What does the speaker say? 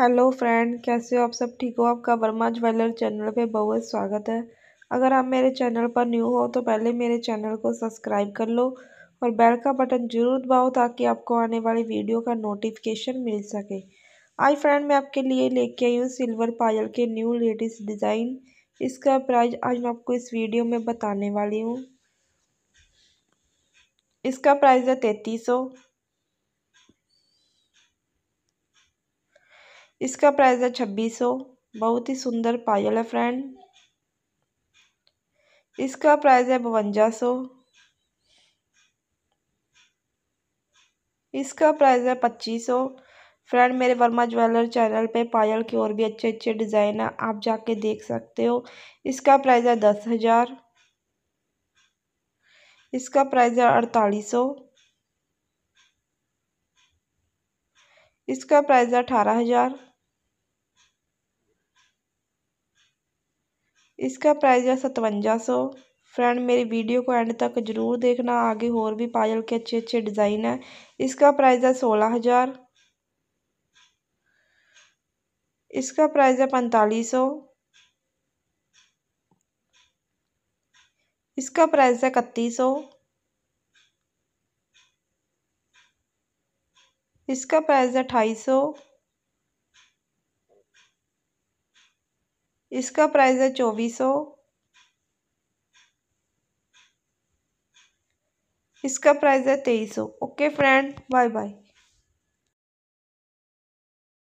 hello friend कैसे हो आप सब ठीक हो आपका वर्मा ज्वेलर चैनल पे बहुत स्वागत है अगर आप मेरे चैनल पर न्यू हो तो पहले मेरे चैनल को सब्सक्राइब कर लो और बेल का बटन जरूर दबाओ ताकि आपको आने वाली वीडियो का नोटिफिकेशन मिल सके आई फ्रेंड मैं आपके लिए लेके आई हूँ सिल्वर पायल के न्यू लेटेस्ट डिज़ाइन इसका प्राइस आज मैं आपको इस वीडियो में बताने वाली हूँ इसका प्राइस है तैतीस सौ इसका प्राइस है छब्बीस सौ बहुत ही सुंदर पायल है फ्रेंड इसका प्राइस है बवंजा सौ इसका प्राइस है पच्चीस सौ फ्रेंड मेरे वर्मा ज्वेलर चैनल पे पायल के और भी अच्छे अच्छे डिज़ाइन हैं आप जाके देख सकते हो इसका प्राइस है दस हज़ार इसका प्राइस है अड़तालीस सौ इसका प्राइस है अठारह हज़ार इसका प्राइस है सतवंजा सौ फ्रेंड मेरी वीडियो को एंड तक ज़रूर देखना आगे और भी पायल के अच्छे अच्छे डिज़ाइन है इसका प्राइस है सोलह हज़ार इसका प्राइस है पैंतालीस सौ इसका प्राइस है इकतीस सौ इसका प्राइस है अठाईस सौ इसका प्राइस है चौबीस सौ इसका प्राइस है तेईस सौ ओके फ्रेंड बाय बाय